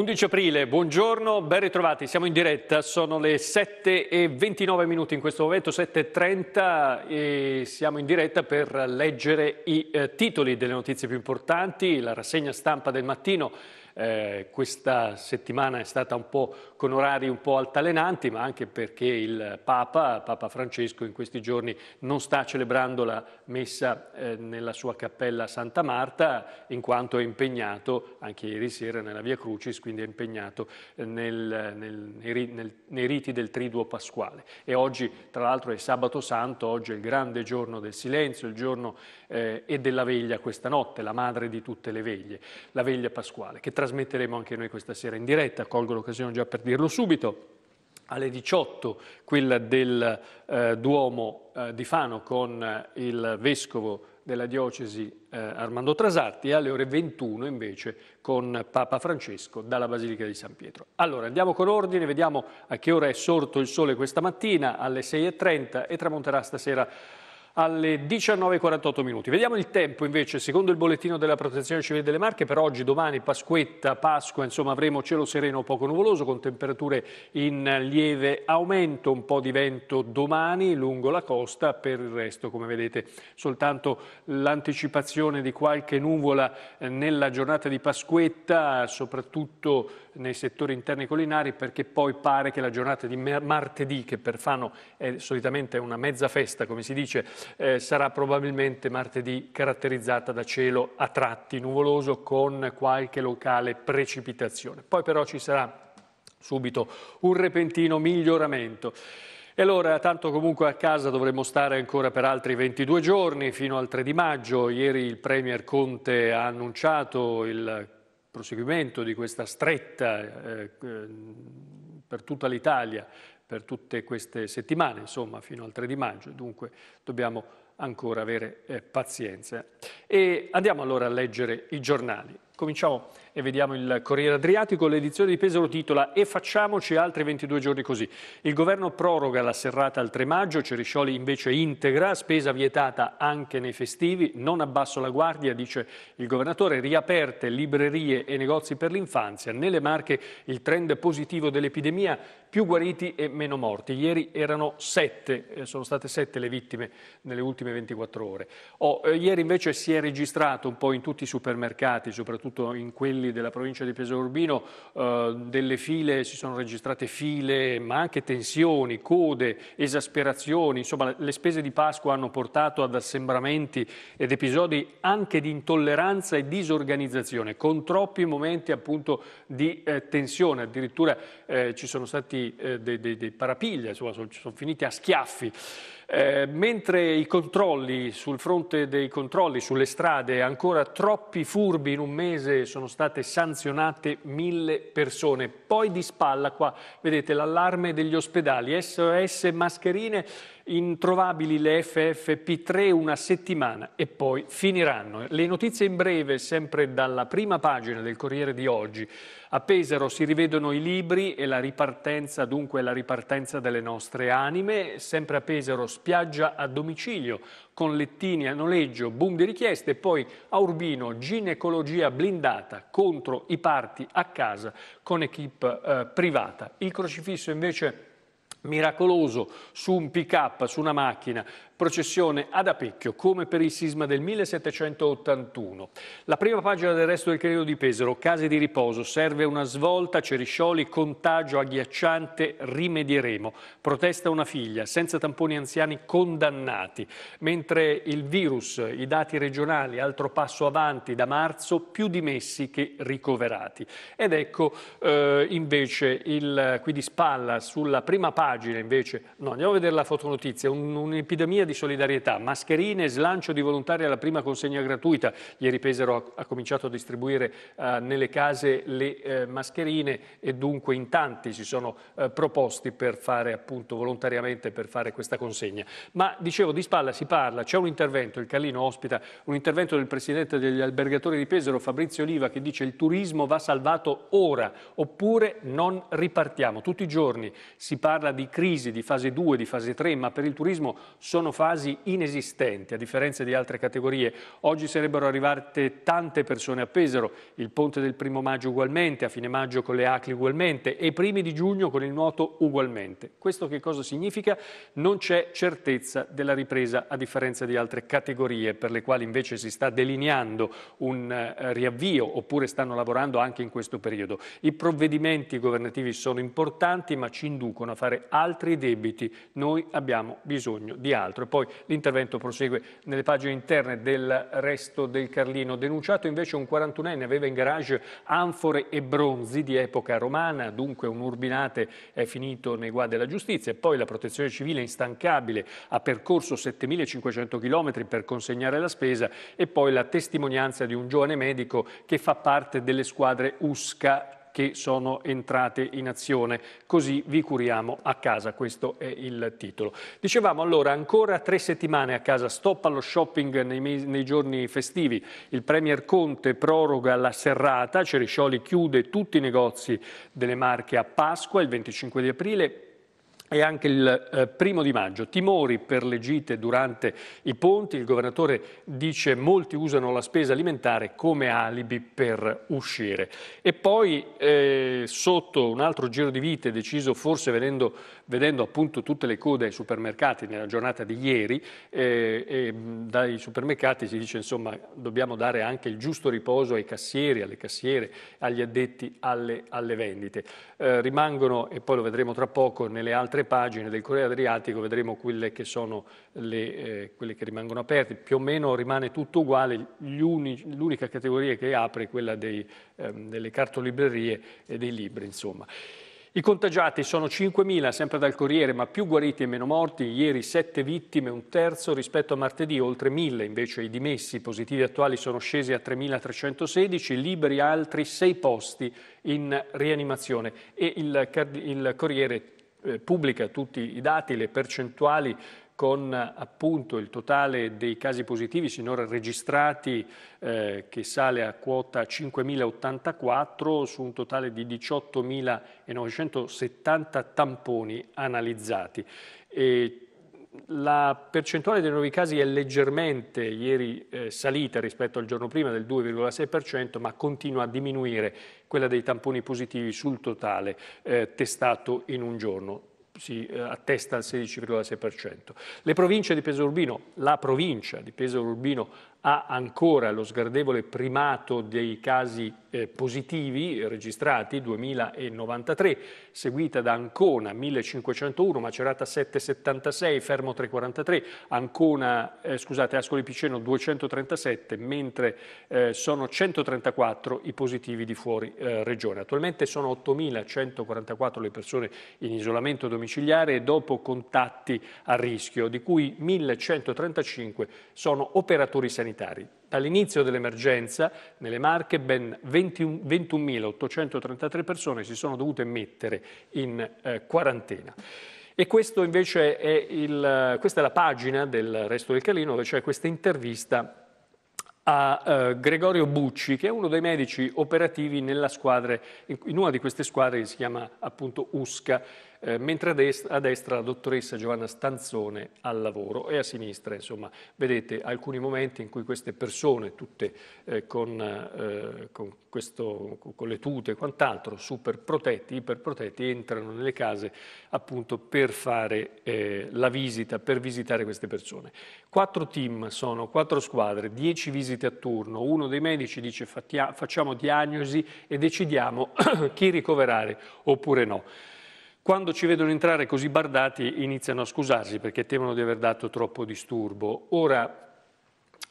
11 aprile, buongiorno, ben ritrovati, siamo in diretta, sono le 7 e 29 minuti in questo momento, 7 e, 30 e siamo in diretta per leggere i eh, titoli delle notizie più importanti, la rassegna stampa del mattino, eh, questa settimana è stata un po' con orari un po' altalenanti, ma anche perché il Papa, Papa Francesco, in questi giorni non sta celebrando la messa eh, nella sua cappella Santa Marta, in quanto è impegnato, anche ieri sera nella Via Crucis, quindi è impegnato eh, nel, nel, nel, nei riti del Triduo Pasquale. E oggi, tra l'altro, è sabato santo, oggi è il grande giorno del silenzio, il giorno eh, e della veglia questa notte, la madre di tutte le veglie, la veglia pasquale, che trasmetteremo anche noi questa sera in diretta, colgo l'occasione già per dirlo subito alle 18 quella del eh, Duomo eh, di Fano con eh, il vescovo della diocesi eh, Armando Trasatti e alle ore 21 invece con Papa Francesco dalla Basilica di San Pietro. Allora andiamo con ordine, vediamo a che ora è sorto il sole questa mattina alle 6.30 e tramonterà stasera alle 19.48 minuti. Vediamo il tempo invece, secondo il bollettino della Protezione Civile delle Marche, per oggi, domani, Pasquetta, Pasqua, insomma avremo cielo sereno poco nuvoloso con temperature in lieve aumento, un po' di vento domani lungo la costa, per il resto come vedete soltanto l'anticipazione di qualche nuvola eh, nella giornata di Pasquetta, soprattutto nei settori interni collinari perché poi pare che la giornata di martedì, che per Fano è solitamente una mezza festa come si dice, eh, sarà probabilmente martedì caratterizzata da cielo a tratti nuvoloso con qualche locale precipitazione. Poi però ci sarà subito un repentino miglioramento. E allora, tanto comunque a casa dovremo stare ancora per altri 22 giorni, fino al 3 di maggio. Ieri il Premier Conte ha annunciato il proseguimento di questa stretta eh, eh per tutta l'Italia per tutte queste settimane, insomma, fino al 3 di maggio, dunque dobbiamo ancora avere eh, pazienza. E andiamo allora a leggere i giornali. Cominciamo e vediamo il Corriere Adriatico, l'edizione di Pesaro titola E facciamoci altri 22 giorni così. Il governo proroga la serrata al 3 maggio, Ceriscioli invece integra, spesa vietata anche nei festivi, non abbasso la guardia, dice il governatore, riaperte librerie e negozi per l'infanzia. Nelle Marche il trend positivo dell'epidemia, più guariti e meno morti. Ieri erano sette, eh, sono state 7 le vittime nelle ultime 24 ore. Oh, eh, ieri invece si è registrato un po' in tutti i supermercati, soprattutto in quelli Castelli della provincia di Pesaro Urbino, eh, delle file, si sono registrate file, ma anche tensioni, code, esasperazioni, insomma le spese di Pasqua hanno portato ad assembramenti ed episodi anche di intolleranza e disorganizzazione, con troppi momenti appunto di eh, tensione, addirittura eh, ci sono stati eh, dei, dei, dei, parapiglia, insomma sono, sono finiti a schiaffi. Eh, mentre i controlli sul fronte dei controlli sulle strade, ancora troppi furbi in un mese sono state sanzionate mille persone. Poi di spalla qua vedete l'allarme degli ospedali, SOS mascherine introvabili le FFP3 una settimana e poi finiranno. Le notizie in breve, sempre dalla prima pagina del Corriere di oggi. A Pesaro si rivedono i libri e la ripartenza, dunque la ripartenza delle nostre anime. Sempre a Pesaro spiaggia a domicilio con lettini a noleggio, boom di richieste e poi a Urbino ginecologia blindata contro i parti a casa con equip eh, privata. Il crocifisso invece miracoloso su un pick-up, su una macchina, processione ad Apecchio, come per il sisma del 1781. La prima pagina del resto del credo di Pesaro, case di riposo, serve una svolta, ceriscioli, contagio agghiacciante, rimedieremo. Protesta una figlia, senza tamponi anziani condannati. Mentre il virus, i dati regionali, altro passo avanti da marzo, più dimessi che ricoverati. Ed ecco eh, invece il qui di spalla sulla prima pagina pagina invece, no, andiamo a vedere la fotonotizia, un'epidemia di solidarietà, mascherine, slancio di volontari alla prima consegna gratuita, ieri Pesaro ha, cominciato a distribuire eh, nelle case le eh, mascherine e dunque in tanti si sono eh, proposti per fare appunto volontariamente per fare questa consegna. Ma dicevo di spalla si parla, c'è un intervento, il Callino ospita un intervento del Presidente degli albergatori di Pesaro, Fabrizio Oliva, che dice il turismo va salvato ora oppure non ripartiamo. Tutti i giorni si parla di di crisi, di fase 2, di fase 3, ma per il turismo sono fasi inesistenti, a differenza di altre categorie. Oggi sarebbero arrivate tante persone a Pesaro, il ponte del primo maggio ugualmente, a fine maggio con le acli ugualmente e i primi di giugno con il nuoto ugualmente. Questo che cosa significa? Non c'è certezza della ripresa, a differenza di altre categorie, per le quali invece si sta delineando un eh, riavvio, oppure stanno lavorando anche in questo periodo. I provvedimenti governativi sono importanti, ma ci inducono a fare altri debiti. Noi abbiamo bisogno di altro. E poi l'intervento prosegue nelle pagine interne del resto del Carlino. Denunciato invece un 41enne aveva in garage anfore e bronzi di epoca romana, dunque un urbinate è finito nei guai della giustizia. E poi la protezione civile instancabile ha percorso 7500 km per consegnare la spesa e poi la testimonianza di un giovane medico che fa parte delle squadre USCA che sono entrate in azione. Così vi curiamo a casa, questo è il titolo. Dicevamo allora, ancora tre settimane a casa, stop allo shopping nei, nei giorni festivi. Il Premier Conte proroga la serrata, Ceriscioli chiude tutti i negozi delle marche a Pasqua il 25 di aprile, e anche il eh, primo di maggio. Timori per le gite durante i ponti, il governatore dice molti usano la spesa alimentare come alibi per uscire. E poi eh, sotto un altro giro di vite deciso forse venendo vedendo appunto tutte le code ai supermercati nella giornata di ieri, eh, dai supermercati si dice insomma dobbiamo dare anche il giusto riposo ai cassieri, alle cassiere, agli addetti alle, alle vendite. Eh, rimangono, e poi lo vedremo tra poco, nelle altre pagine del Corriere Adriatico, vedremo quelle che, le, eh, quelle che rimangono aperte, più o meno rimane tutto uguale, l'unica categoria che apre è quella dei, ehm, delle cartolibrerie e dei libri. Insomma. I contagiati sono 5.000, sempre dal Corriere, ma più guariti e meno morti. Ieri 7 vittime, un terzo rispetto a martedì, oltre 1.000 invece i dimessi. positivi attuali sono scesi a 3.316, liberi altri 6 posti in rianimazione. E il, il Corriere eh, pubblica tutti i dati, le percentuali con appunto il totale dei casi positivi sinora registrati eh, che sale a quota 5.084 su un totale di 18.970 tamponi analizzati. E la percentuale dei nuovi casi è leggermente ieri eh, salita rispetto al giorno prima del 2,6%, ma continua a diminuire quella dei tamponi positivi sul totale eh, testato in un giorno si eh, attesta al 16,6%. Le province di Pesaro Urbino, la provincia di Pesaro Urbino ha ancora lo sgradevole primato dei casi eh, positivi registrati, 2093, seguita da Ancona 1501, Macerata 776, Fermo 343, Ancona, eh, scusate, Ascoli Piceno 237, mentre eh, sono 134 i positivi di fuori eh, regione. Attualmente sono 8.144 le persone in isolamento domiciliare e dopo contatti malati a rischio, di cui 1135 sono operatori sanitari. Dall'inizio dell'emergenza nelle Marche ben 21.833 persone si sono dovute mettere in eh, quarantena. E questo invece è il, questa è la pagina del Resto del Calino, dove c'è questa intervista a eh, Gregorio Bucci, che è uno dei medici operativi squadra, in, in una di queste squadre che si chiama appunto USCA eh, mentre a destra, a destra, la dottoressa Giovanna Stanzone al lavoro e a sinistra, insomma, vedete alcuni momenti in cui queste persone, tutte eh, con, eh, con, questo, con, le tute e quant'altro, super protetti, iperprotetti, entrano nelle case appunto per fare eh, la visita, per visitare queste persone. Quattro team sono, quattro squadre, dieci visite a turno, uno dei medici dice facciamo diagnosi e decidiamo chi ricoverare oppure no. Quando ci vedono entrare così bardati iniziano a scusarsi perché temono di aver dato troppo disturbo. Ora,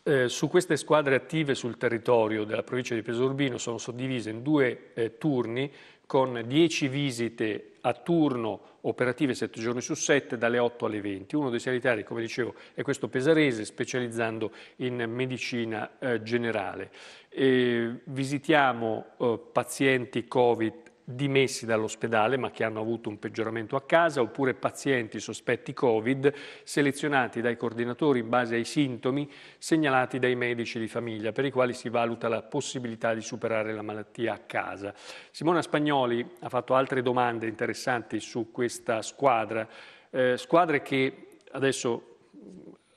eh, su queste squadre attive sul territorio della provincia di Pesorbino sono suddivise in due eh, turni con 10 visite a turno operative 7 giorni su 7 dalle 8 alle 20. Uno dei sanitari, come dicevo, è questo pesarese specializzando in medicina eh, generale. E visitiamo eh, pazienti Covid dimessi dall'ospedale ma che hanno avuto un peggioramento a casa oppure pazienti sospetti Covid selezionati dai coordinatori in base ai sintomi segnalati dai medici di famiglia per i quali si valuta la possibilità di superare la malattia a casa. Simona Spagnoli ha fatto altre domande interessanti su questa squadra, eh, squadre che adesso,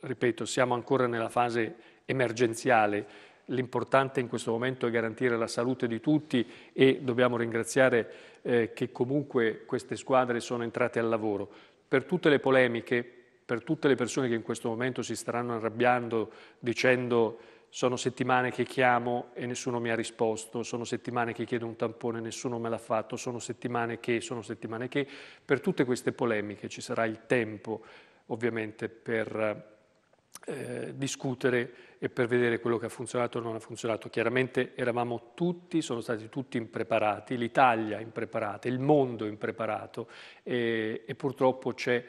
ripeto, siamo ancora nella fase emergenziale, l'importante in questo momento è garantire la salute di tutti e dobbiamo ringraziare eh, che comunque queste squadre sono entrate al lavoro. Per tutte le polemiche, per tutte le persone che in questo momento si staranno arrabbiando dicendo sono settimane che chiamo e nessuno mi ha risposto, sono settimane che chiedo un tampone e nessuno me l'ha fatto, sono settimane che, sono settimane che, per tutte queste polemiche ci sarà il tempo ovviamente per eh, discutere e per vedere quello che ha funzionato o non ha funzionato. Chiaramente eravamo tutti, sono stati tutti impreparati, l'Italia impreparata, il mondo impreparato e, e purtroppo ci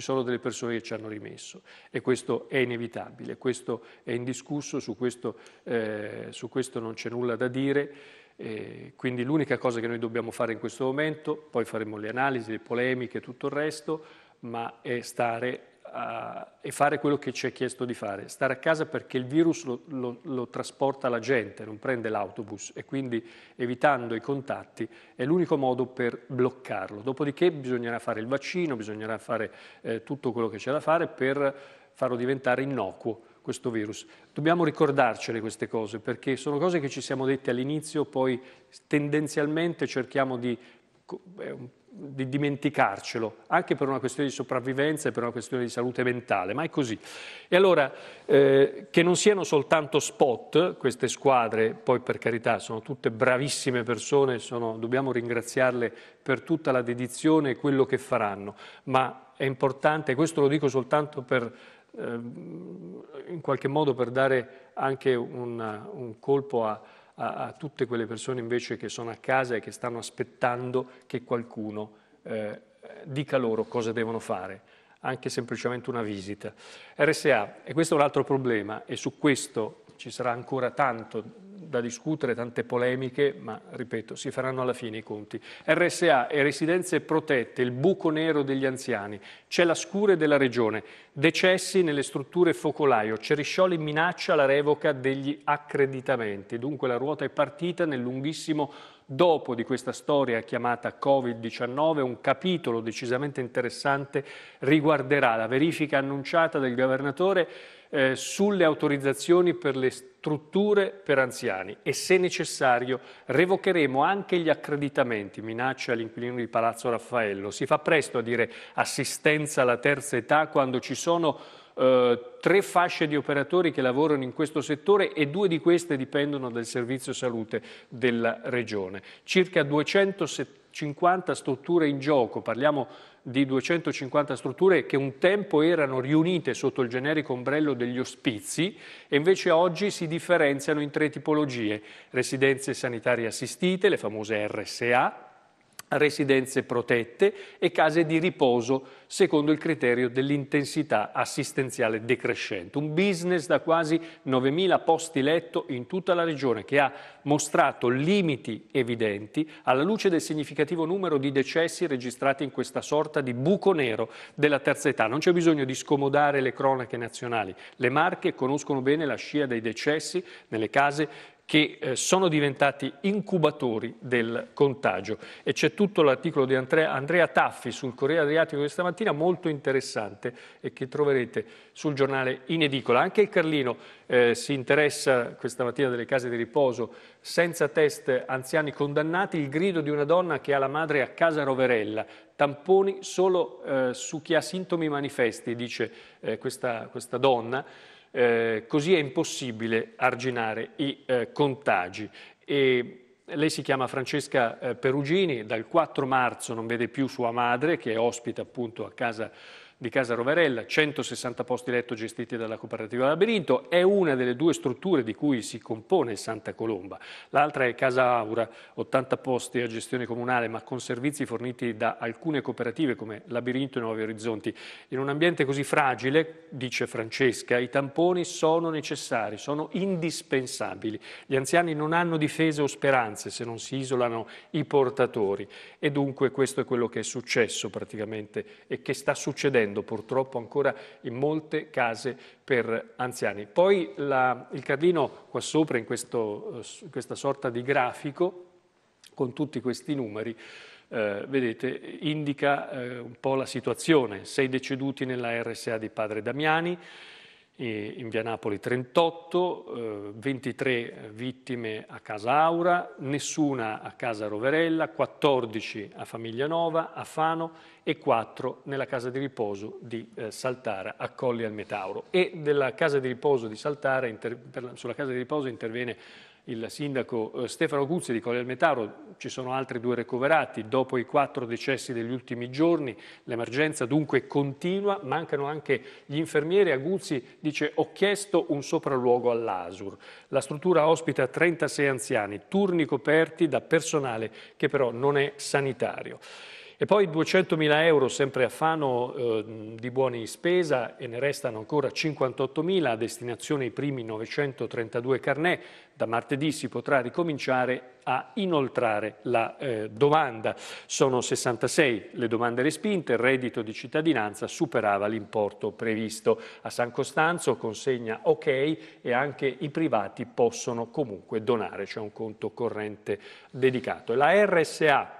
sono delle persone che ci hanno rimesso e questo è inevitabile, questo è indiscusso, su questo, eh, su questo non c'è nulla da dire. Eh, quindi l'unica cosa che noi dobbiamo fare in questo momento, poi faremo le analisi, le polemiche e tutto il resto, ma è stare a, eh, e fare quello che ci è chiesto di fare, stare a casa perché il virus lo, lo, lo trasporta la gente, non prende l'autobus e quindi evitando i contatti è l'unico modo per bloccarlo. Dopodiché bisognerà fare il vaccino, bisognerà fare eh, tutto quello che c'è da fare per farlo diventare innocuo questo virus. Dobbiamo ricordarcele queste cose perché sono cose che ci siamo dette all'inizio, poi tendenzialmente cerchiamo di di dimenticarcelo, anche per una questione di sopravvivenza e per una questione di salute mentale, ma è così. E allora eh, che non siano soltanto spot queste squadre, poi per carità sono tutte bravissime persone, sono, dobbiamo ringraziarle per tutta la dedizione e quello che faranno, ma è importante, questo lo dico soltanto per, eh, in qualche modo per dare anche un, un colpo a a, a, tutte quelle persone invece che sono a casa e che stanno aspettando che qualcuno eh, dica loro cosa devono fare, anche semplicemente una visita. RSA, e questo è un altro problema e su questo ci sarà ancora tanto da discutere, tante polemiche, ma ripeto, si faranno alla fine i conti. RSA e residenze protette, il buco nero degli anziani, c'è la scure della regione, decessi nelle strutture focolaio, Ceriscioli minaccia la revoca degli accreditamenti, dunque la ruota è partita nel lunghissimo dopo di questa storia chiamata Covid-19, un capitolo decisamente interessante riguarderà la verifica annunciata del governatore eh, sulle autorizzazioni per le strutture per anziani e se necessario revocheremo anche gli accreditamenti, minaccia all'inquilino di Palazzo Raffaello. Si fa presto a dire assistenza alla terza età quando ci sono eh, tre fasce di operatori che lavorano in questo settore e due di queste dipendono dal servizio salute della regione. Circa 250 strutture in gioco, parliamo di 250 strutture che un tempo erano riunite sotto il generico ombrello degli ospizi e invece oggi si differenziano in tre tipologie, residenze sanitarie assistite, le famose RSA, residenze protette e case di riposo secondo il criterio dell'intensità assistenziale decrescente. Un business da quasi 9.000 posti letto in tutta la regione che ha mostrato limiti evidenti alla luce del significativo numero di decessi registrati in questa sorta di buco nero della terza età. Non c'è bisogno di scomodare le cronache nazionali. Le Marche conoscono bene la scia dei decessi nelle case che eh, sono diventati incubatori del contagio. E c'è tutto l'articolo di Andrea, Andrea Taffi sul Corriere Adriatico questa mattina, molto interessante e che troverete sul giornale in edicola. Anche il Carlino eh, si interessa questa mattina delle case di riposo senza test anziani condannati, il grido di una donna che ha la madre a casa Roverella, tamponi solo eh, su chi ha sintomi manifesti, dice eh, questa, questa donna. Eh, così è impossibile arginare i eh, contagi. E lei si chiama Francesca eh, Perugini, dal 4 marzo non vede più sua madre che è ospite appunto a casa di Casa Roverella, 160 posti letto gestiti dalla cooperativa Labirinto, è una delle due strutture di cui si compone Santa Colomba. L'altra è Casa Aura, 80 posti a gestione comunale ma con servizi forniti da alcune cooperative come Labirinto e Nuovi Orizzonti. In un ambiente così fragile, dice Francesca, i tamponi sono necessari, sono indispensabili. Gli anziani non hanno difese o speranze se non si isolano i portatori e dunque questo è quello che è successo praticamente e che sta succedendo succedendo purtroppo ancora in molte case per anziani. Poi la, il cardino qua sopra in, questo, eh, questa sorta di grafico con tutti questi numeri eh, vedete, indica eh, un po' la situazione. Sei deceduti nella RSA di Padre Damiani, in via Napoli 38, 23 eh, vittime a casa Aura, nessuna a casa Roverella, 14 a Famiglia Nova, a Fano e 4 nella casa di riposo di eh, Saltara a Colli al Metauro. E della casa di riposo di Saltara, sulla casa di riposo interviene il sindaco eh, Stefano Guzzi di Colle Metaro, ci sono altri due ricoverati dopo i quattro decessi degli ultimi giorni, l'emergenza dunque continua, mancano anche gli infermieri, a Guzzi dice ho chiesto un sopralluogo all'Asur. La struttura ospita 36 anziani, turni coperti da personale che però non è sanitario. E poi 200.000 euro sempre a Fano eh, di buoni spesa e ne restano ancora 58.000 a destinazione i primi 932 carnet. Da martedì si potrà ricominciare a inoltrare la eh, domanda. Sono 66 le domande respinte, il reddito di cittadinanza superava l'importo previsto. A San Costanzo consegna ok e anche i privati possono comunque donare, c'è un conto corrente dedicato. La RSA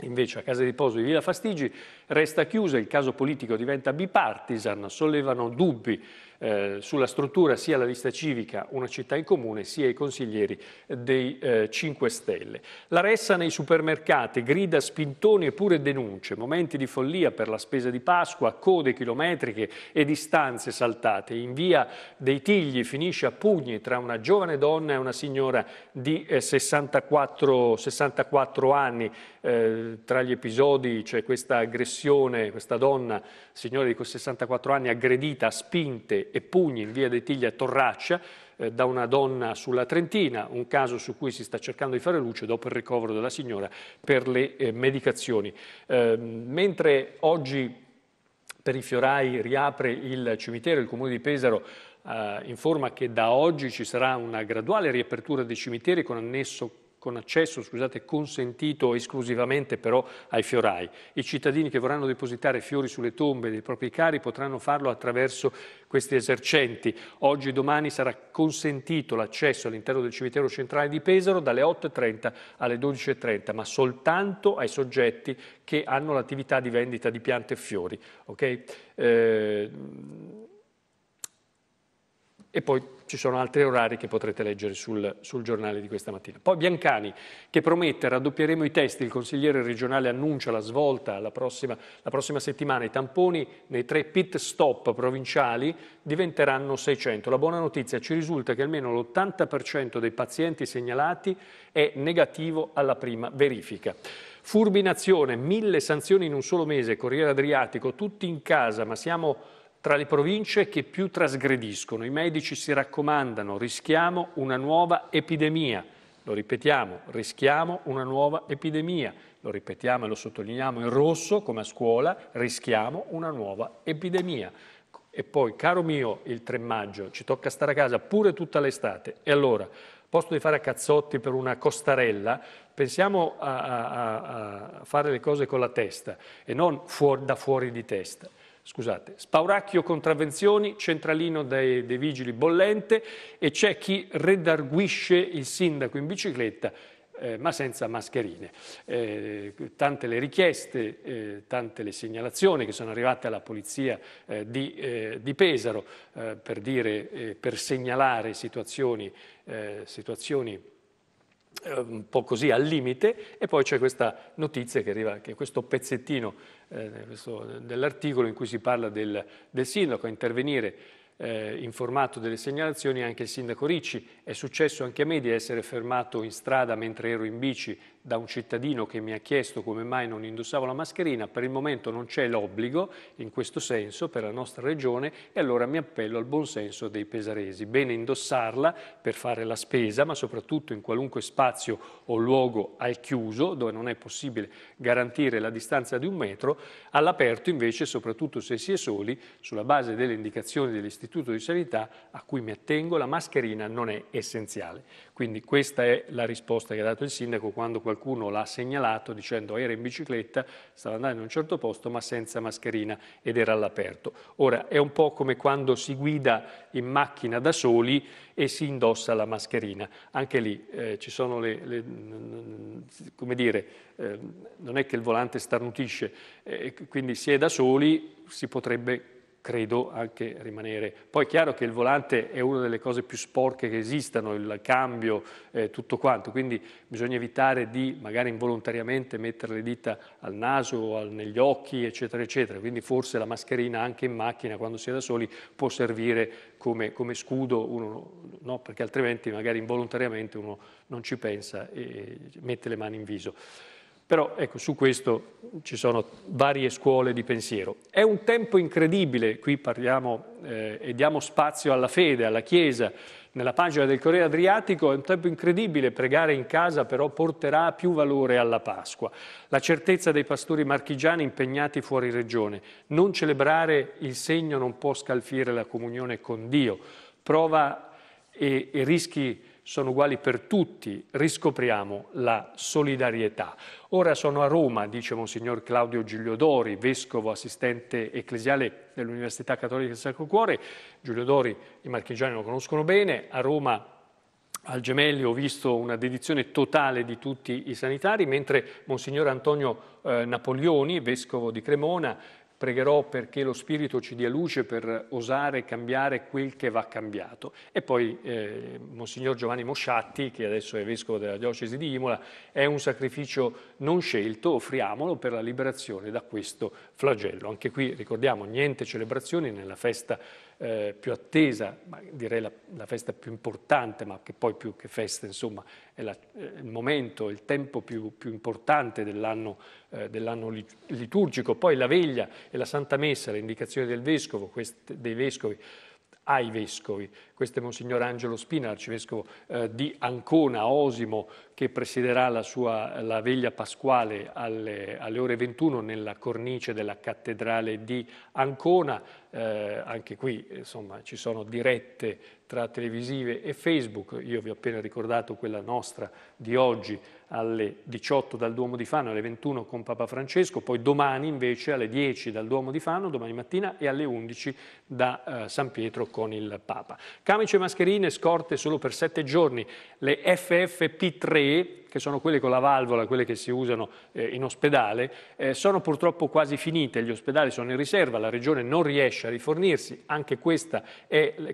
Invece a Casa di Poso di Villa Fastigi resta chiusa, il caso politico diventa bipartisan, sollevano dubbi eh, sulla struttura sia la lista civica Una città in comune sia i consiglieri dei eh, 5 Stelle. La ressa nei supermercati, grida, spintoni e pure denunce, momenti di follia per la spesa di Pasqua, code chilometriche e distanze saltate. In via dei Tigli finisce a pugni tra una giovane donna e una signora di eh, 64, 64, anni. Eh, tra gli episodi c'è cioè questa aggressione, questa donna, signora di 64 anni, aggredita a spinte e pugni in via dei Tigli a Torraccia eh, da una donna sulla Trentina, un caso su cui si sta cercando di fare luce dopo il ricovero della signora per le eh, medicazioni. Ehm, mentre oggi per i fiorai riapre il cimitero, il comune di Pesaro eh, informa che da oggi ci sarà una graduale riapertura dei cimiteri con annesso con accesso scusate, consentito esclusivamente però ai fiorai. I cittadini che vorranno depositare fiori sulle tombe dei propri cari potranno farlo attraverso questi esercenti. Oggi e domani sarà consentito l'accesso all'interno del cimitero centrale di Pesaro dalle 8.30 alle 12.30, ma soltanto ai soggetti che hanno l'attività di vendita di piante e fiori. Okay? Eh, e poi ci sono altri orari che potrete leggere sul, sul, giornale di questa mattina. Poi Biancani che promette raddoppieremo i testi, il consigliere regionale annuncia la svolta la prossima, la prossima settimana, i tamponi nei tre pit stop provinciali diventeranno 600. La buona notizia ci risulta che almeno l'80% dei pazienti segnalati è negativo alla prima verifica. Furbinazione, mille sanzioni in un solo mese, Corriere Adriatico, tutti in casa, ma siamo tra le province che più trasgrediscono. I medici si raccomandano, rischiamo una nuova epidemia. Lo ripetiamo, rischiamo una nuova epidemia. Lo ripetiamo e lo sottolineiamo in rosso come a scuola, rischiamo una nuova epidemia. E poi, caro mio, il 3 maggio ci tocca stare a casa pure tutta l'estate. E allora, posto di fare a cazzotti per una costarella, pensiamo a, a, a fare le cose con la testa e non fuor, da fuori di testa scusate, spauracchio contravvenzioni, centralino dei, dei vigili bollente e c'è chi redarguisce il sindaco in bicicletta eh, ma senza mascherine. Eh, tante le richieste, eh, tante le segnalazioni che sono arrivate alla polizia eh, di, eh, di, Pesaro eh, per, dire, per segnalare situazioni, situazioni Ehm, un po' così al limite e poi c'è questa notizia che arriva, che è questo pezzettino eh, dell'articolo in cui si parla del, del sindaco a intervenire eh, informato delle segnalazioni anche il sindaco Ricci. È successo anche a me di essere fermato in strada mentre ero in bici da un cittadino che mi ha chiesto come mai non indossavo la mascherina, per il momento non c'è l'obbligo in questo senso per la nostra regione e allora mi appello al buonsenso dei pesaresi. Bene indossarla per fare la spesa, ma soprattutto in qualunque spazio o luogo al chiuso, dove non è possibile garantire la distanza di un metro, all'aperto invece, soprattutto se si è soli, sulla base delle indicazioni dell'Istituto di Sanità a cui mi attengo, la mascherina non è essenziale. Quindi questa è la risposta che ha dato il Sindaco quando qualcuno qualcuno l'ha segnalato dicendo era in bicicletta, stava andando in un certo posto ma senza mascherina ed era all'aperto. Ora è un po' come quando si guida in macchina da soli e si indossa la mascherina. Anche lì eh, ci sono le, le come dire, eh, non è che il volante starnutisce, eh, quindi si è da soli, si potrebbe credo anche rimanere. Poi è chiaro che il volante è una delle cose più sporche che esistano, il cambio, eh, tutto quanto, quindi bisogna evitare di magari involontariamente mettere le dita al naso, al, negli occhi, eccetera, eccetera. Quindi forse la mascherina anche in macchina quando si è da soli può servire come, come scudo, uno, no? perché altrimenti magari involontariamente uno non ci pensa e mette le mani in viso. Però ecco, su questo ci sono varie scuole di pensiero. È un tempo incredibile, qui parliamo eh, e diamo spazio alla fede, alla Chiesa, nella pagina del Corriere Adriatico, è un tempo incredibile, pregare in casa però porterà più valore alla Pasqua. La certezza dei pastori marchigiani impegnati fuori regione, non celebrare il segno non può scalfire la comunione con Dio, prova e, e rischi sono uguali per tutti, riscopriamo la solidarietà. Ora sono a Roma, dice Monsignor Claudio Giuliodori, vescovo assistente ecclesiale dell'Università Cattolica del Sacro Cuore. Giuliodori i marchigiani lo conoscono bene, a Roma al Gemelli ho visto una dedizione totale di tutti i sanitari, mentre Monsignor Antonio eh, Napoleoni, vescovo di Cremona, pregherò perché lo Spirito ci dia luce per osare cambiare quel che va cambiato. E poi eh, Monsignor Giovanni Mosciatti, che adesso è vescovo della diocesi di Imola, è un sacrificio non scelto, offriamolo per la liberazione da questo flagello. Anche qui ricordiamo niente celebrazioni nella festa eh, più attesa, direi la, la, festa più importante, ma che poi più che festa, insomma, è la, eh, il momento, il tempo più, più importante dell'anno, eh, dell'anno, liturgico. Poi la veglia e la Santa Messa, le indicazioni del vescovo, queste, dei vescovi, ai vescovi, questo è Monsignor Angelo Spina, arcivescovo eh, di Ancona, Osimo, che presiderà la sua la veglia pasquale alle, alle, ore 21 nella cornice della cattedrale di Ancona. Eh, anche qui insomma, ci sono dirette tra televisive e Facebook. Io vi ho appena ricordato quella nostra di oggi alle 18 dal Duomo di Fano, alle 21 con Papa Francesco, poi domani invece alle 10 dal Duomo di Fano, domani mattina, e alle 11 da eh, San Pietro con il Papa. Camice e mascherine scorte solo per 7 giorni, le FFP3 che sono quelle con la valvola, quelle che si usano eh, in ospedale, eh, sono purtroppo quasi finite, gli ospedali sono in riserva, la Regione non riesce a rifornirsi, anche è,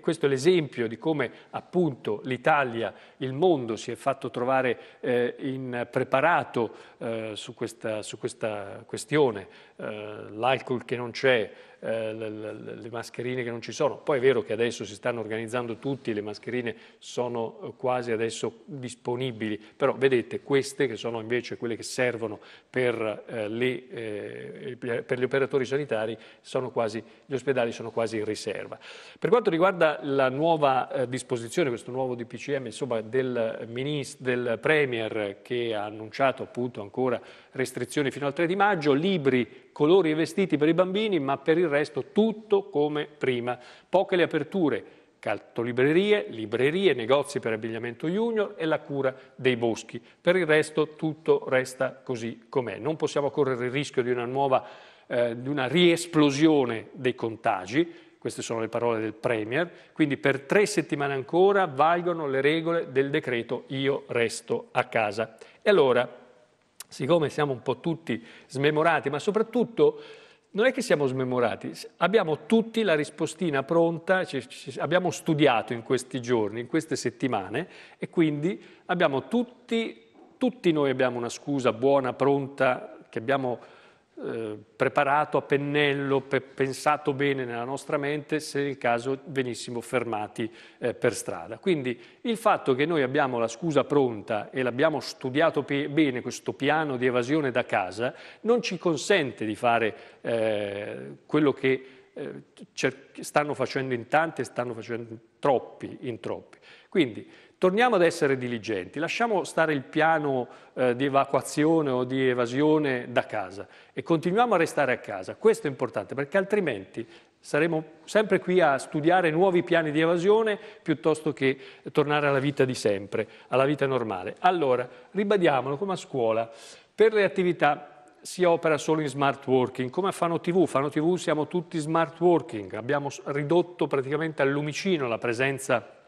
questo è l'esempio di come appunto l'Italia, il mondo si è fatto trovare eh, impreparato eh, su, su, questa, questione, eh, l'alcol che non c'è, eh, le, mascherine che non ci sono. Poi è vero che adesso si stanno organizzando tutti, le mascherine sono eh, quasi adesso disponibili, però vedete queste che sono invece quelle che servono per, eh, le, eh, per gli operatori sanitari, quasi, gli ospedali sono quasi in riserva. Per quanto riguarda la nuova eh, disposizione, questo nuovo DPCM insomma, del, ministro, del Premier che ha annunciato appunto ancora restrizioni fino al 3 di maggio, libri colori e vestiti per i bambini, ma per il resto tutto come prima. Poche le aperture, cartolibrerie, librerie, negozi per abbigliamento junior e la cura dei boschi. Per il resto tutto resta così com'è. Non possiamo correre il rischio di una nuova, eh, di una riesplosione dei contagi, queste sono le parole del Premier, quindi per tre settimane ancora valgono le regole del decreto io resto a casa. E allora siccome siamo un po' tutti smemorati, ma soprattutto non è che siamo smemorati, abbiamo tutti la rispostina pronta, ci, ci, abbiamo studiato in questi giorni, in queste settimane e quindi abbiamo tutti, tutti noi abbiamo una scusa buona, pronta, che abbiamo eh, preparato a pennello, pe- pensato bene nella nostra mente se nel caso venissimo fermati eh, per strada. Quindi il fatto che noi abbiamo la scusa pronta e l'abbiamo studiato pe- bene questo piano di evasione da casa non ci consente di fare eh, quello che eh, cer- stanno facendo in tanti e stanno facendo in troppi, in troppi. Quindi Torniamo ad essere diligenti, lasciamo stare il piano eh, di evacuazione o di evasione da casa e continuiamo a restare a casa. Questo è importante perché altrimenti saremo sempre qui a studiare nuovi piani di evasione piuttosto che tornare alla vita di sempre, alla vita normale. Allora, ribadiamolo come a scuola, per le attività si opera solo in smart working, come a Fano TV. Fano TV siamo tutti smart working, abbiamo ridotto praticamente al lumicino la presenza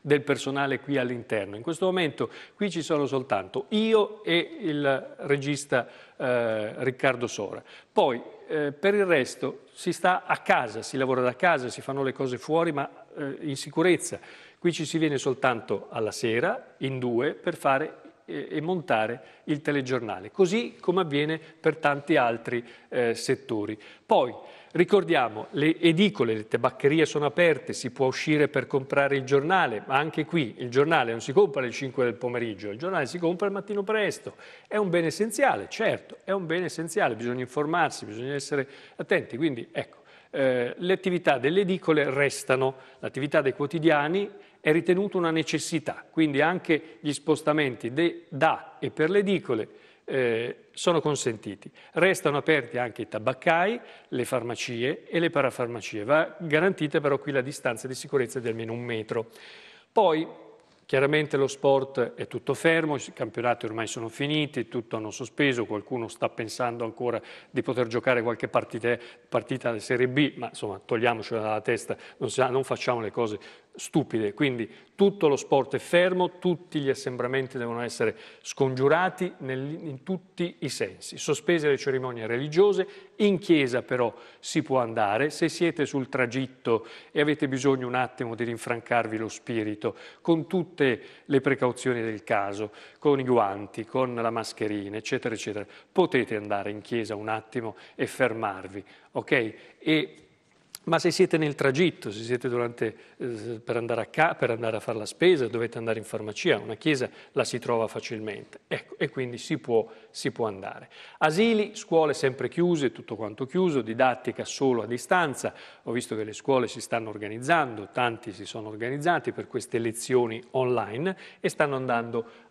del personale qui all'interno. In questo momento qui ci sono soltanto io e il regista eh, Riccardo Sora. Poi eh, per il resto si sta a casa, si lavora da casa, si fanno le cose fuori ma eh, in sicurezza. Qui ci si viene soltanto alla sera, in due, per fare e montare il telegiornale, così come avviene per tanti altri eh, settori. Poi, Ricordiamo, le edicole, le tabaccherie sono aperte, si può uscire per comprare il giornale, ma anche qui il giornale non si compra alle 5 del pomeriggio, il giornale si compra al mattino presto. È un bene essenziale, certo, è un bene essenziale, bisogna informarsi, bisogna essere attenti. Quindi, ecco, eh, le attività delle edicole restano, l'attività dei quotidiani è ritenuta una necessità, quindi anche gli spostamenti de, da e per le edicole eh, sono consentiti. Restano aperti anche i tabaccai, le farmacie e le parafarmacie. Va garantita però qui la distanza di sicurezza di almeno un metro. Poi Chiaramente lo sport è tutto fermo, i campionati ormai sono finiti, tutto hanno sospeso, qualcuno sta pensando ancora di poter giocare qualche partita, partita di Serie B, ma insomma togliamocela dalla testa, non, non facciamo le cose stupide. Quindi tutto lo sport è fermo, tutti gli assembramenti devono essere scongiurati nel, in tutti i sensi. Sospese le cerimonie religiose, in chiesa però si può andare. Se siete sul tragitto e avete bisogno un attimo di rinfrancarvi lo spirito, con tutte le precauzioni del caso, con i guanti, con la mascherina, eccetera, eccetera, potete andare in chiesa un attimo e fermarvi, ok? E ma se siete nel tragitto, se siete durante, eh, per, andare a ca- per andare a fare la spesa, dovete andare in farmacia, una chiesa la si trova facilmente ecco, e quindi si può, si può andare. Asili, scuole sempre chiuse, tutto quanto chiuso, didattica solo a distanza, ho visto che le scuole si stanno organizzando, tanti si sono organizzati per queste lezioni online e stanno andando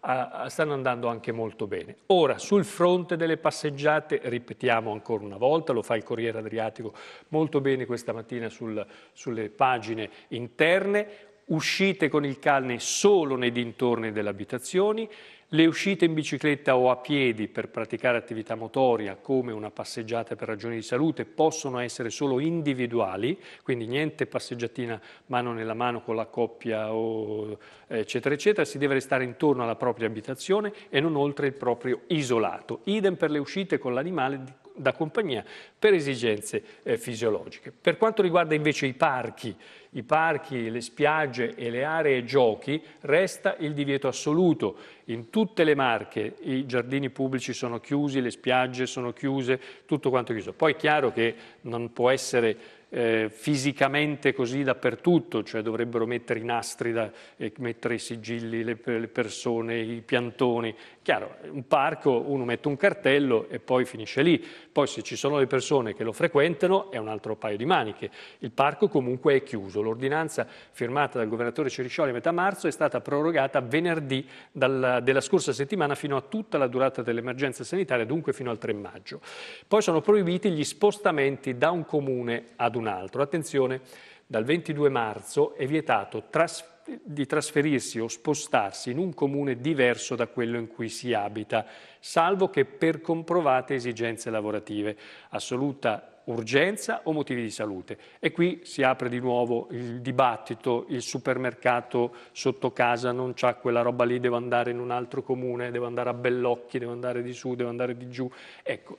stanno andando anche molto bene. Ora, sul fronte delle passeggiate, ripetiamo ancora una volta, lo fa il Corriere Adriatico molto bene questa mattina sul, sulle pagine interne, uscite con il cane solo nei dintorni delle abitazioni, le uscite in bicicletta o a piedi per praticare attività motoria come una passeggiata per ragioni di salute possono essere solo individuali, quindi niente passeggiatina mano nella mano con la coppia o eccetera eccetera, si deve restare intorno alla propria abitazione e non oltre il proprio isolato. Idem per le uscite con l'animale da compagnia per esigenze eh, fisiologiche. Per quanto riguarda invece i parchi, i parchi, le spiagge e le aree giochi, resta il divieto assoluto. In tutte le marche i giardini pubblici sono chiusi, le spiagge sono chiuse, tutto quanto è chiuso. Poi è chiaro che non può essere eh, fisicamente così dappertutto, cioè dovrebbero mettere i nastri, da, eh, mettere i sigilli, le, le persone, i piantoni Chiaro, un parco uno mette un cartello e poi finisce lì, poi se ci sono le persone che lo frequentano è un altro paio di maniche. Il parco comunque è chiuso, l'ordinanza firmata dal governatore Ciriscioli a metà marzo è stata prorogata venerdì dalla, della scorsa settimana fino a tutta la durata dell'emergenza sanitaria, dunque fino al 3 maggio. Poi sono proibiti gli spostamenti da un comune ad un altro. Attenzione, dal 22 marzo è vietato trasporto di trasferirsi o spostarsi in un comune diverso da quello in cui si abita, salvo che per comprovate esigenze lavorative, assoluta urgenza o motivi di salute. E qui si apre di nuovo il dibattito, il supermercato sotto casa non c'ha quella roba lì, devo andare in un altro comune, devo andare a Bellocchi, devo andare di su, devo andare di giù. Ecco,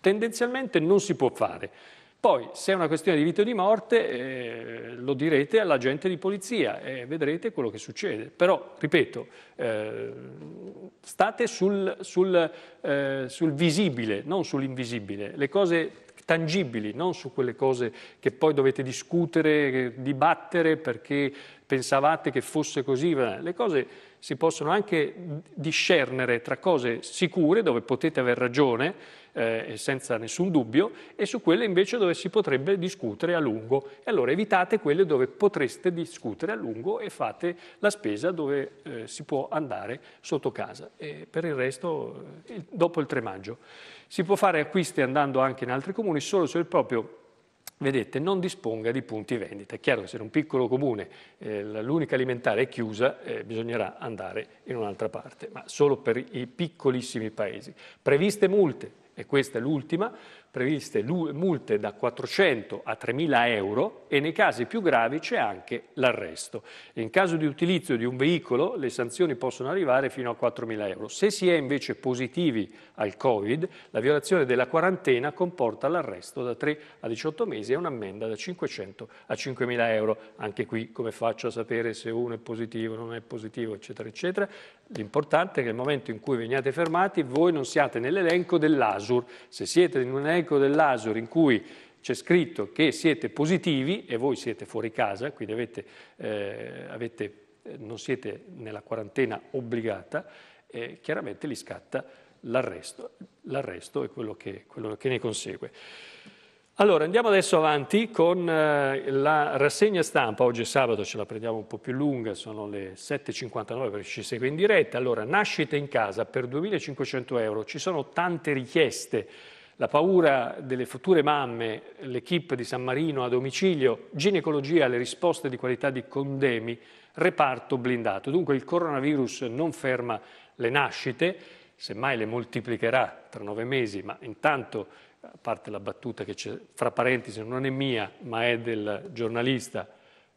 tendenzialmente non si può fare. Poi, se è una questione di vita o di morte, eh, lo direte all'agente di polizia e vedrete quello che succede. Però, ripeto, eh, state sul, sul, eh, sul visibile, non sull'invisibile. Le cose tangibili, non su quelle cose che poi dovete discutere, dibattere perché pensavate che fosse così. Le cose si possono anche discernere tra cose sicure, dove potete aver ragione, eh, senza nessun dubbio, e su quelle invece dove si potrebbe discutere a lungo. E allora evitate quelle dove potreste discutere a lungo e fate la spesa dove eh, si può andare sotto casa. E per il resto, eh, dopo il 3 maggio. Si può fare acquisti andando anche in altri comuni solo se il proprio vedete, non disponga di punti vendita. È chiaro che se in un piccolo comune eh, l'unica alimentare è chiusa, eh, bisognerà andare in un'altra parte, ma solo per i piccolissimi paesi. Previste multe, e questa è l'ultima, previste multe da 400 a 3.000 euro e nei casi più gravi c'è anche l'arresto. In caso di utilizzo di un veicolo le sanzioni possono arrivare fino a 4.000 euro. Se si è invece positivi al Covid, la violazione della quarantena comporta l'arresto da 3 a 18 mesi e un'ammenda da 500 a 5.000 euro. Anche qui come faccio a sapere se uno è positivo, o non è positivo, eccetera, eccetera. L'importante è che nel momento in cui veniate fermati voi non siate nell'elenco dell'ASUR. Se siete in un elenco organico dell'ASUR in cui c'è scritto che siete positivi e voi siete fuori casa, quindi avete, eh, avete, eh, non siete nella quarantena obbligata, eh, chiaramente li scatta l'arresto. L'arresto è quello che, quello che ne consegue. Allora, andiamo adesso avanti con eh, la rassegna stampa. Oggi è sabato, ce la prendiamo un po' più lunga, sono le 7.59 perché ci segue in diretta. Allora, nascita in casa per 2.500 euro. Ci sono tante richieste la paura delle future mamme, l'equipe di San Marino a domicilio, ginecologia, le risposte di qualità di condemi, reparto blindato. Dunque il coronavirus non ferma le nascite, semmai le moltiplicherà tra nove mesi, ma intanto, a parte la battuta che c'è, fra parentesi non è mia, ma è del giornalista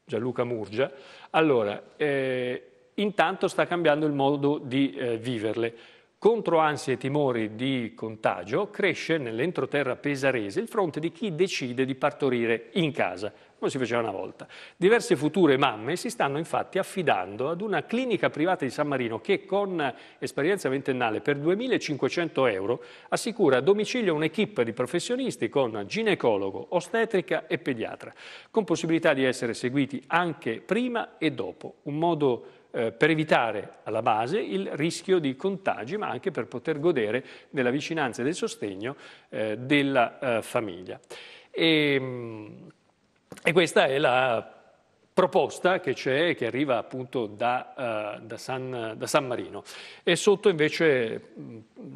Gianluca Murgia, allora, eh, intanto sta cambiando il modo di eh, viverle. Contro ansie e timori di contagio cresce nell'entroterra pesarese il fronte di chi decide di partorire in casa, come si faceva una volta. Diverse future mamme si stanno infatti affidando ad una clinica privata di San Marino che con esperienza ventennale per 2.500 euro assicura a domicilio un'equipe di professionisti con ginecologo, ostetrica e pediatra, con possibilità di essere seguiti anche prima e dopo. Un modo eh, per evitare alla base il rischio di contagi, ma anche per poter godere della vicinanza e del sostegno eh, della eh, famiglia. E, ehm, e questa è la proposta che c'è, che arriva appunto da, uh, da, San, da, San, Marino. E sotto invece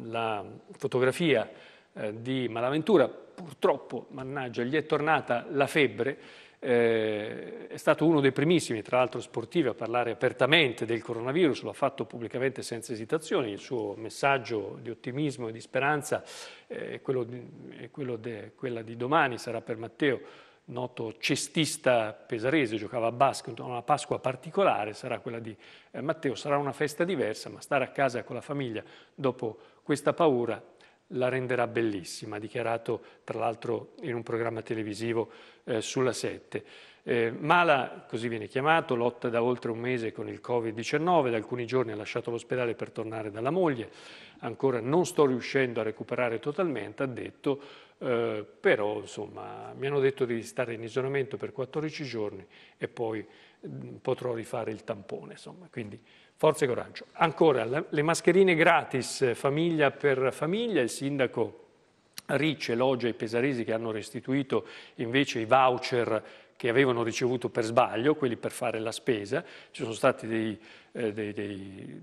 la fotografia uh, di Malaventura, purtroppo, mannaggia, gli è tornata la febbre, eh, è stato uno dei primissimi, tra l'altro sportivi, a parlare apertamente del coronavirus, lo ha fatto pubblicamente senza esitazioni, il suo messaggio di ottimismo e di speranza eh, è, quello di, quello de, quella di domani sarà per Matteo, noto cestista pesarese, giocava a basket, una Pasqua particolare sarà quella di eh, Matteo, sarà una festa diversa, ma stare a casa con la famiglia dopo questa paura la renderà bellissima, ha dichiarato tra l'altro in un programma televisivo eh, sulla 7. Eh, Mala, così viene chiamato, lotta da oltre un mese con il Covid-19, da alcuni giorni ha lasciato l'ospedale per tornare dalla moglie, ancora non sto riuscendo a recuperare totalmente, ha detto, eh, però insomma mi hanno detto di stare in isolamento per 14 giorni e poi mm, potrò rifare il tampone, insomma, quindi Forza e coraggio. Ancora, le mascherine gratis eh, famiglia per famiglia, il sindaco Ricci elogia i pesaresi che hanno restituito invece i voucher che avevano ricevuto per sbaglio, quelli per fare la spesa, ci sono stati dei, eh, dei, dei,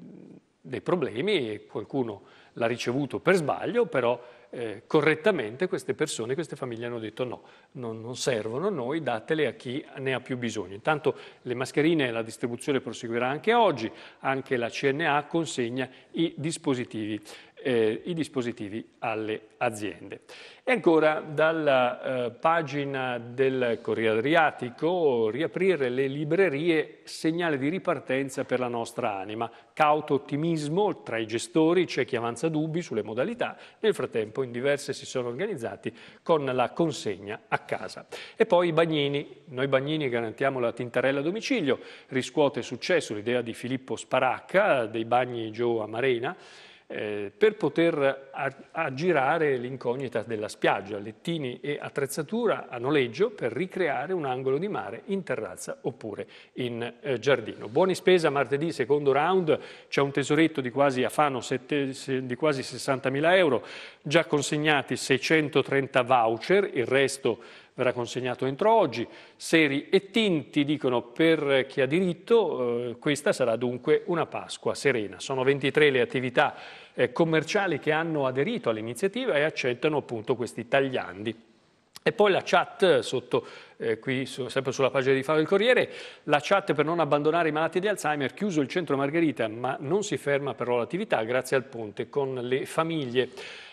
dei problemi e qualcuno l'ha ricevuto per sbaglio, però eh, correttamente queste persone, queste famiglie hanno detto no, non, non, servono a noi, datele a chi ne ha più bisogno. Intanto le mascherine, e la distribuzione proseguirà anche oggi, anche la CNA consegna i dispositivi eh, i dispositivi alle aziende. E ancora dalla eh, pagina del Corriere Adriatico, riaprire le librerie, segnale di ripartenza per la nostra anima. Cauto ottimismo tra i gestori, c'è chi avanza dubbi sulle modalità, nel frattempo in diverse si sono organizzati con la consegna a casa. E poi i bagnini, noi bagnini garantiamo la tintarella a domicilio, riscuote successo l'idea di Filippo Sparacca dei bagni Gioa Marena, eh, per poter aggirare l'incognita della spiaggia, lettini e attrezzatura a noleggio per ricreare un angolo di mare in terrazza oppure in eh, giardino. Buoni spesa martedì, secondo round, c'è un tesoretto di quasi a Fano sette, di quasi 60.000 euro, già consegnati 630 voucher, il resto verrà consegnato entro oggi. Seri e Tinti dicono per chi ha diritto eh, questa sarà dunque una Pasqua serena. Sono 23 le attività eh, commerciali che hanno aderito all'iniziativa e accettano appunto questi tagliandi e poi la chat sotto, eh, qui su, sempre sulla pagina di Fabio del Corriere, la chat per non abbandonare i malati di Alzheimer, chiuso il centro Margherita, ma non si ferma però l'attività grazie al ponte con le famiglie.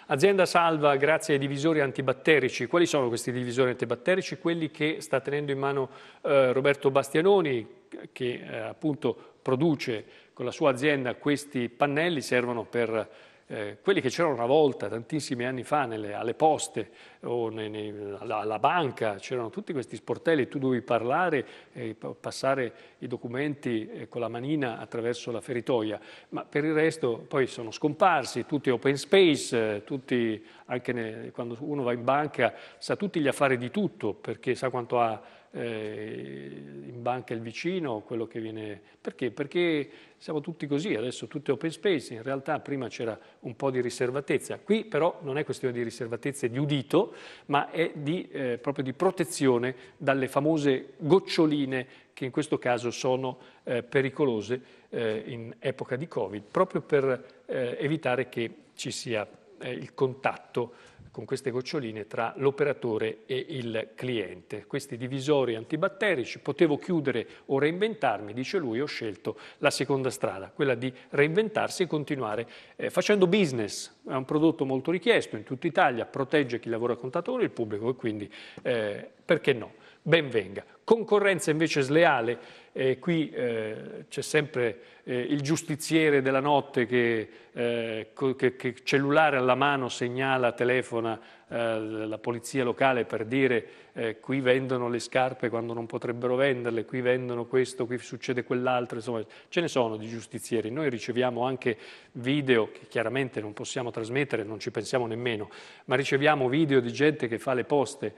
Azienda salva grazie ai divisori antibatterici. Quali sono questi divisori antibatterici? Quelli che sta tenendo in mano eh, Roberto Bastianoni, che eh, appunto produce con la sua azienda questi pannelli, servono per eh, quelli che c'erano una volta, tantissimi anni fa, nelle, alle poste o nei, nei, alla, alla, banca, c'erano tutti questi sportelli, tu dovevi parlare e passare i documenti eh, con la manina attraverso la feritoia, ma per il resto poi sono scomparsi, tutti open space, eh, tutti, anche ne, quando uno va in banca sa tutti gli affari di tutto, perché sa quanto ha eh, in banca il vicino, quello che viene... Perché? Perché siamo tutti così, adesso tutto è open space, in realtà prima c'era un po' di riservatezza, qui però non è questione di riservatezza e di udito, ma è di, eh, proprio di protezione dalle famose goccioline che in questo caso sono eh, pericolose eh, in epoca di Covid, proprio per eh, evitare che ci sia eh, il contatto con queste goccioline tra l'operatore e il cliente. Questi divisori antibatterici, potevo chiudere o reinventarmi, dice lui, ho scelto la seconda strada, quella di reinventarsi e continuare eh, facendo business. È un prodotto molto richiesto in tutta Italia, protegge chi lavora con contatore, il pubblico e quindi eh, perché no? Ben venga. Concorrenza invece sleale eh, qui eh, c'è sempre eh, il giustiziere della notte che, eh, che, che, cellulare alla mano segnala, telefona eh, la polizia locale per dire eh, qui vendono le scarpe quando non potrebbero venderle, qui vendono questo, qui succede quell'altro, insomma ce ne sono di giustizieri. Noi riceviamo anche video che chiaramente non possiamo trasmettere, non ci pensiamo nemmeno, ma riceviamo video di gente che fa le poste,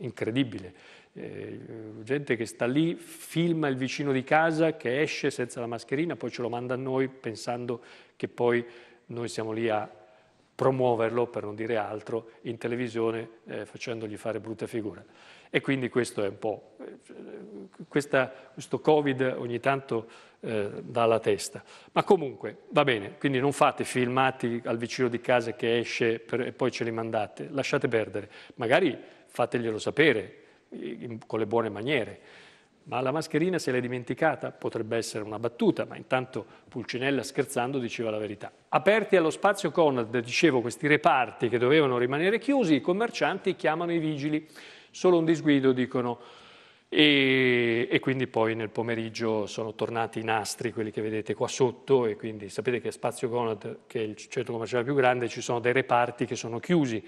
incredibile. Eh, gente che sta lì, filma il vicino di casa che esce senza la mascherina, poi ce lo manda a noi pensando che poi noi siamo lì a promuoverlo, per non dire altro, in televisione eh, facendogli fare brutta figura. E quindi questo è un po', eh, questa, questo Covid ogni tanto eh, dà la testa. Ma comunque, va bene, quindi non fate filmati al vicino di casa che esce per, e poi ce li mandate, lasciate perdere. Magari fateglielo sapere con le buone maniere. Ma la mascherina se l'è dimenticata? Potrebbe essere una battuta, ma intanto Pulcinella scherzando diceva la verità. Aperti allo spazio Conad, dicevo, questi reparti che dovevano rimanere chiusi, i commercianti chiamano i vigili. Solo un disguido, dicono. E, e quindi poi nel pomeriggio sono tornati i nastri, quelli che vedete qua sotto, e quindi sapete che Spazio Conad, che è il centro commerciale più grande, ci sono dei reparti che sono chiusi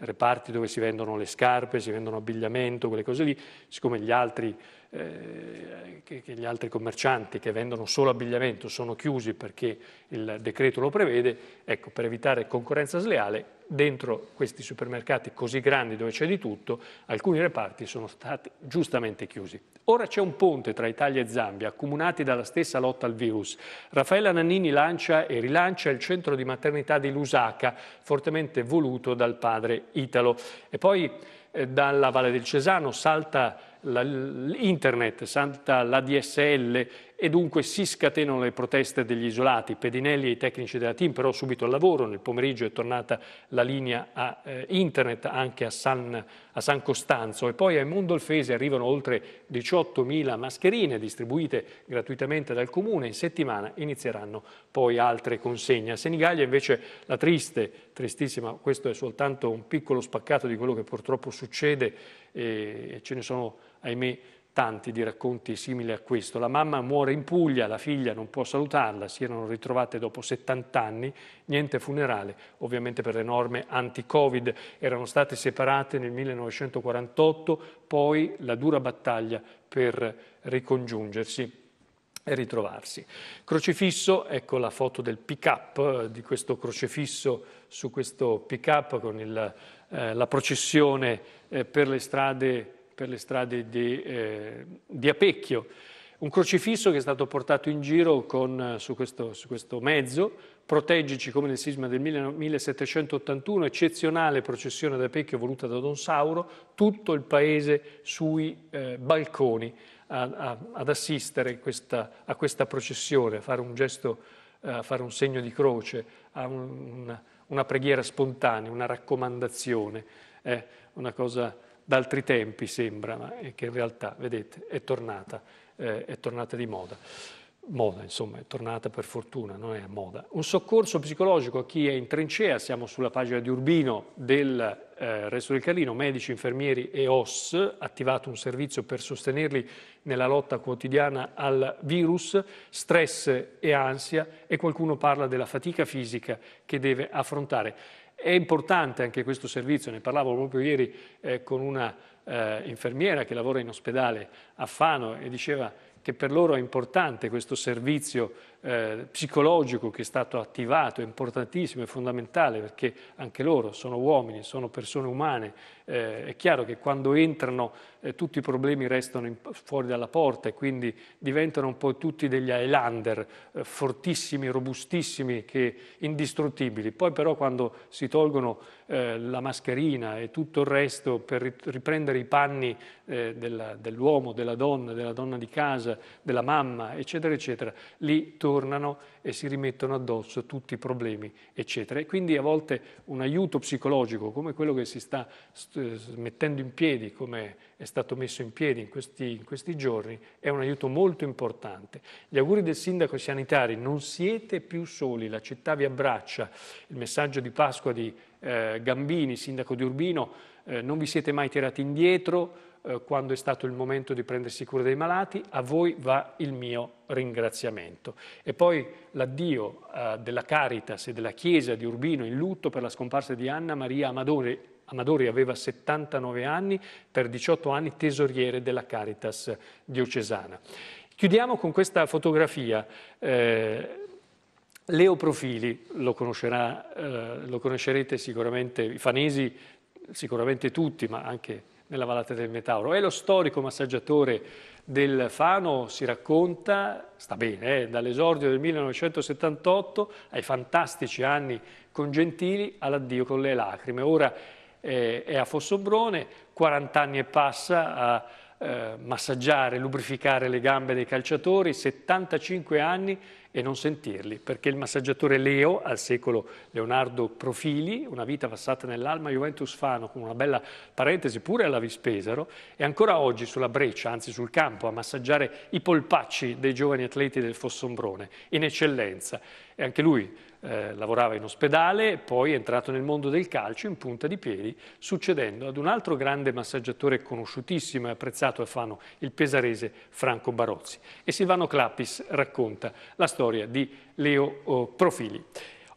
reparti dove si vendono le scarpe, si vendono abbigliamento, quelle cose lì, siccome gli altri eh, che, che, gli altri commercianti che vendono solo abbigliamento sono chiusi perché il decreto lo prevede, ecco, per evitare concorrenza sleale, dentro questi supermercati così grandi dove c'è di tutto, alcuni reparti sono stati giustamente chiusi. Ora c'è un ponte tra Italia e Zambia, accomunati dalla stessa lotta al virus. Raffaella Nannini lancia e rilancia il centro di maternità di Lusaka, fortemente voluto dal padre Italo. E poi eh, dalla Valle del Cesano salta la, santa salta l'ADSL e dunque si scatenano le proteste degli isolati, Pedinelli e i tecnici della team però subito al lavoro, nel pomeriggio è tornata la linea a eh, internet anche a San, a San, Costanzo e poi a Mondolfese arrivano oltre 18.000 mascherine distribuite gratuitamente dal comune, in settimana inizieranno poi altre consegne. A Senigallia invece la triste, tristissima, questo è soltanto un piccolo spaccato di quello che purtroppo succede eh, e ce ne sono ahimè tanti di racconti simili a questo. La mamma muore in Puglia, la figlia non può salutarla, si erano ritrovate dopo 70 anni, niente funerale, ovviamente per le norme anti-Covid, erano state separate nel 1948, poi la dura battaglia per ricongiungersi e ritrovarsi. Crocifisso, ecco la foto del pick-up, eh, di questo crocifisso su questo pick-up con il, eh, la processione eh, per le strade per le strade di, eh, di Apecchio. Un crocifisso che è stato portato in giro con, eh, su, questo, su, questo, mezzo, proteggici come nel sisma del 1781, eccezionale processione ad Apecchio voluta da Don Sauro, tutto il paese sui eh, balconi a, a, ad assistere questa, a questa processione, a fare un gesto, eh, a fare un segno di croce, a un, una, una, preghiera spontanea, una raccomandazione, eh, una cosa d'altri tempi sembra, ma che in realtà, vedete, è tornata, eh, è tornata di moda. Moda, insomma, è tornata per fortuna, non è moda. Un soccorso psicologico a chi è in trincea, siamo sulla pagina di Urbino del eh, Resto del Carlino, medici, infermieri e OS, attivato un servizio per sostenerli nella lotta quotidiana al virus, stress e ansia e qualcuno parla della fatica fisica che deve affrontare. È importante anche questo servizio, ne parlavo proprio ieri eh, con una eh, infermiera che lavora in ospedale a Fano e diceva che per loro è importante questo servizio eh, psicologico che è stato attivato, è importantissimo, è fondamentale perché anche loro sono uomini, sono persone umane eh, è chiaro che quando entrano eh, tutti i problemi restano in, fuori dalla porta e quindi diventano un po' tutti degli Highlander, eh, fortissimi, robustissimi, che, indistruttibili. Poi però quando si tolgono eh, la mascherina e tutto il resto per riprendere i panni eh, della, dell'uomo, della donna, della donna di casa, della mamma, eccetera, eccetera, lì tornano e si rimettono addosso tutti i problemi, eccetera. E quindi a volte un aiuto psicologico come quello che si sta mettendo in piedi, come è stato messo in piedi in questi, in questi giorni, è un aiuto molto importante. Gli auguri del sindaco sanitari, non siete più soli, la città vi abbraccia, il messaggio di Pasqua di eh, Gambini, sindaco di Urbino, eh, non vi siete mai tirati indietro, eh, quando è stato il momento di prendersi cura dei malati, a voi va il mio ringraziamento. E poi l'addio eh, della Caritas e della Chiesa di Urbino in lutto per la scomparsa di Anna Maria Amadori. Amadori aveva 79 anni, per 18 anni tesoriere della Caritas diocesana. Chiudiamo con questa fotografia. Eh, Leo Profili, lo, eh, lo conoscerete sicuramente, i fanesi sicuramente tutti, ma anche nella vallata del Metauro. È lo storico massaggiatore del Fano, si racconta, sta bene, eh, dall'esordio del 1978 ai fantastici anni con Gentili all'addio con le lacrime. Ora eh, è a Fossobrone, 40 anni e passa a eh, massaggiare, lubrificare le gambe dei calciatori, 75 anni e non sentirli, perché il massaggiatore Leo, al secolo Leonardo Profili, una vita passata nell'Alma Juventus Fano, con una bella parentesi pure alla Vispesaro, è ancora oggi sulla breccia, anzi sul campo, a massaggiare i polpacci dei giovani atleti del Fossombrone, in eccellenza. E anche lui eh, lavorava in ospedale, poi è entrato nel mondo del calcio in punta di piedi, succedendo ad un altro grande massaggiatore conosciutissimo e apprezzato a Fano, il pesarese Franco Barozzi. E Silvano Clappis racconta la storia di Leo oh, Profili.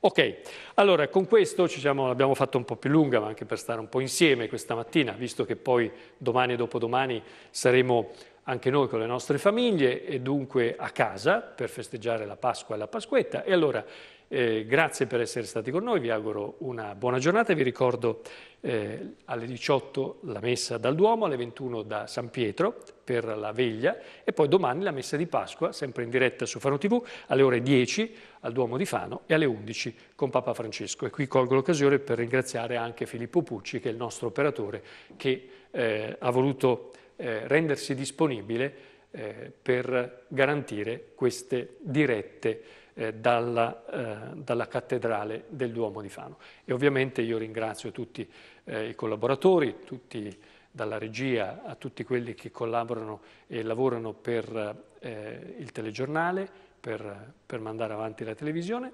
Ok, allora con questo diciamo, l'abbiamo fatto un po' più lunga, ma anche per stare un po' insieme questa mattina, visto che poi domani e dopodomani saremo anche noi con le nostre famiglie e dunque a casa per festeggiare la Pasqua e la Pasquetta. E allora eh, grazie per essere stati con noi, vi auguro una buona giornata e vi ricordo eh, alle 18 la messa dal Duomo, alle 21 da San Pietro per la veglia e poi domani la messa di Pasqua, sempre in diretta su Fano TV, alle ore 10 al Duomo di Fano e alle 11 con Papa Francesco. E qui colgo l'occasione per ringraziare anche Filippo Pucci, che è il nostro operatore, che eh, ha voluto eh, rendersi disponibile eh, per garantire queste dirette eh, dalla, eh, dalla, cattedrale del Duomo di Fano. E ovviamente io ringrazio tutti eh, i collaboratori, tutti, dalla regia a tutti quelli che collaborano e lavorano per eh, il telegiornale, per, per, mandare avanti la televisione.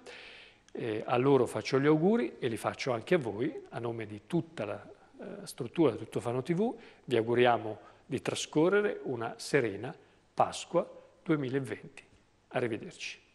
a loro faccio gli auguri e li faccio anche a voi, a nome di tutta la eh, struttura, di tutto Fano TV, vi auguriamo di trascorrere una serena Pasqua 2020. Arrivederci.